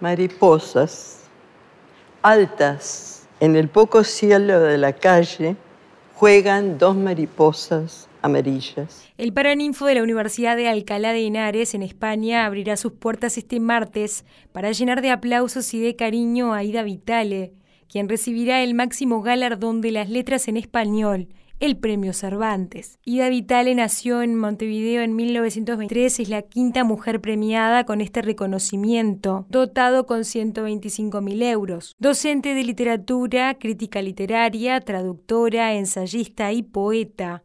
mariposas altas en el poco cielo de la calle juegan dos mariposas amarillas. El Paraninfo de la Universidad de Alcalá de Henares, en España, abrirá sus puertas este martes para llenar de aplausos y de cariño a Ida Vitale, quien recibirá el máximo galardón de las letras en español el Premio Cervantes. Ida Vitale nació en Montevideo en 1923, es la quinta mujer premiada con este reconocimiento, dotado con 125.000 euros. Docente de literatura, crítica literaria, traductora, ensayista y poeta.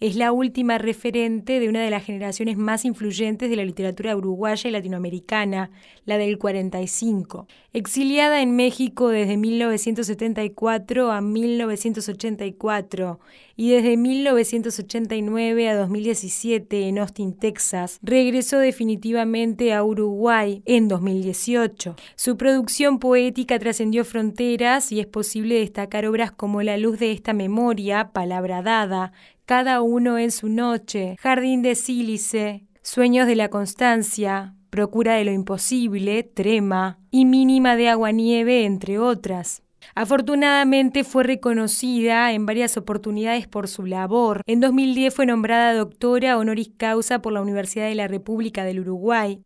Es la última referente de una de las generaciones más influyentes de la literatura uruguaya y latinoamericana, la del 45. Exiliada en México desde 1974 a 1984 y desde 1989 a 2017 en Austin, Texas, regresó definitivamente a Uruguay en 2018. Su producción poética trascendió fronteras y es posible destacar obras como La luz de esta memoria, Palabra dada, cada uno en su noche, jardín de sílice, sueños de la constancia, procura de lo imposible, trema, y mínima de agua nieve, entre otras. Afortunadamente fue reconocida en varias oportunidades por su labor. En 2010 fue nombrada doctora honoris causa por la Universidad de la República del Uruguay.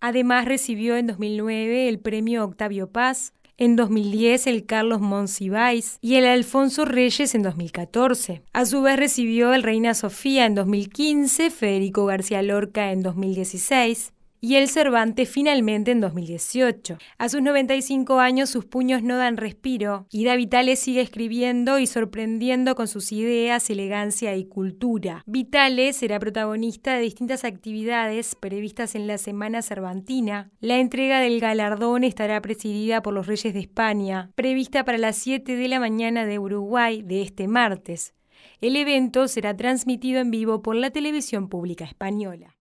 Además recibió en 2009 el premio Octavio Paz, en 2010 el Carlos Monsiváis y el Alfonso Reyes en 2014. A su vez recibió el Reina Sofía en 2015, Federico García Lorca en 2016, y el Cervantes finalmente en 2018. A sus 95 años sus puños no dan respiro. y Ida Vitales sigue escribiendo y sorprendiendo con sus ideas, elegancia y cultura. Vitales será protagonista de distintas actividades previstas en la Semana Cervantina. La entrega del galardón estará presidida por los Reyes de España, prevista para las 7 de la mañana de Uruguay de este martes. El evento será transmitido en vivo por la televisión pública española.